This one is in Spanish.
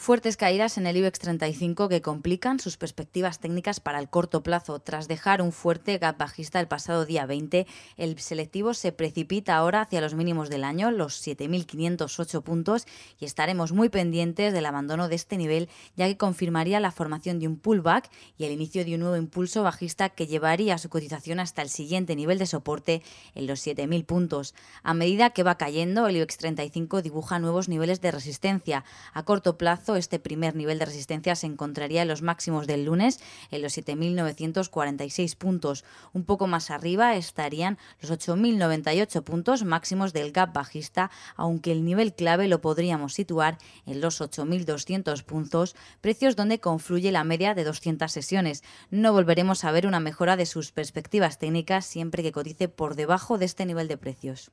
Fuertes caídas en el IBEX 35 que complican sus perspectivas técnicas para el corto plazo. Tras dejar un fuerte gap bajista el pasado día 20, el selectivo se precipita ahora hacia los mínimos del año, los 7.508 puntos, y estaremos muy pendientes del abandono de este nivel, ya que confirmaría la formación de un pullback y el inicio de un nuevo impulso bajista que llevaría su cotización hasta el siguiente nivel de soporte en los 7.000 puntos. A medida que va cayendo, el IBEX 35 dibuja nuevos niveles de resistencia. A corto plazo, este primer nivel de resistencia se encontraría en los máximos del lunes, en los 7.946 puntos. Un poco más arriba estarían los 8.098 puntos máximos del gap bajista, aunque el nivel clave lo podríamos situar en los 8.200 puntos, precios donde confluye la media de 200 sesiones. No volveremos a ver una mejora de sus perspectivas técnicas siempre que cotice por debajo de este nivel de precios.